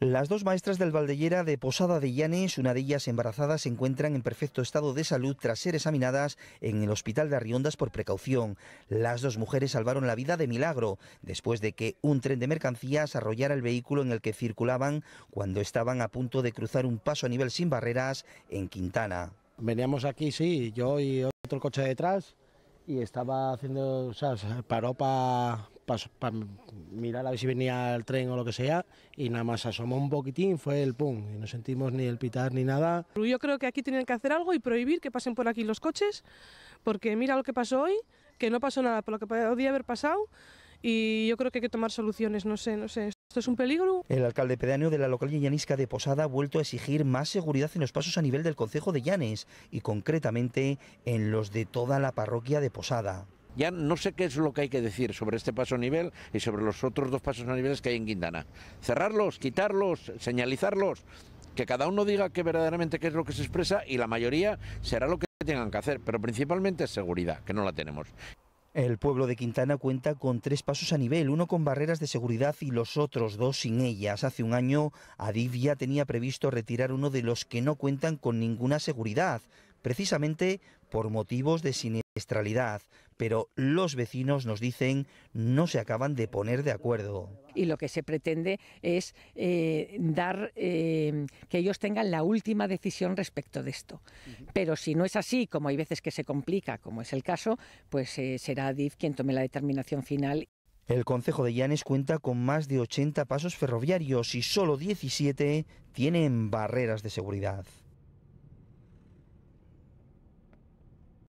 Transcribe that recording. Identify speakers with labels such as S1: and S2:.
S1: Las dos maestras del Valdellera de Posada de Llanes, una de ellas embarazada, se encuentran en perfecto estado de salud tras ser examinadas en el hospital de Arriondas por precaución. Las dos mujeres salvaron la vida de milagro después de que un tren de mercancías arrollara el vehículo en el que circulaban cuando estaban a punto de cruzar un paso a nivel sin barreras en Quintana. Veníamos aquí, sí, yo y otro coche detrás
S2: y estaba haciendo, o sea, paró para para mirar a ver si venía el tren o lo que sea, y nada más asomó un poquitín, fue el pum, y no sentimos ni el pitar ni nada.
S3: Yo creo que aquí tienen que hacer algo y prohibir que pasen por aquí los coches, porque mira lo que pasó hoy, que no pasó nada por lo que podía haber pasado, y yo creo que hay que tomar soluciones, no sé, no sé. Esto es un peligro.
S1: El alcalde pedáneo de la localidad llanisca de Posada ha vuelto a exigir más seguridad en los pasos a nivel del concejo de Llanes y concretamente en los de toda la parroquia de Posada.
S4: Ya no sé qué es lo que hay que decir sobre este paso a nivel y sobre los otros dos pasos a niveles que hay en Quintana. Cerrarlos, quitarlos, señalizarlos, que cada uno diga que verdaderamente qué es lo que se expresa y la mayoría será lo que tengan que hacer, pero principalmente seguridad, que no la tenemos.
S1: El pueblo de Quintana cuenta con tres pasos a nivel, uno con barreras de seguridad y los otros dos sin ellas. Hace un año, Adif ya tenía previsto retirar uno de los que no cuentan con ninguna seguridad, precisamente por motivos de pero los vecinos nos dicen no se acaban de poner de acuerdo.
S5: Y lo que se pretende es eh, dar eh, que ellos tengan la última decisión respecto de esto. Pero si no es así, como hay veces que se complica, como es el caso, pues eh, será DIF quien tome la determinación final
S1: el consejo de Llanes cuenta con más de 80 pasos ferroviarios y solo 17 tienen barreras de seguridad.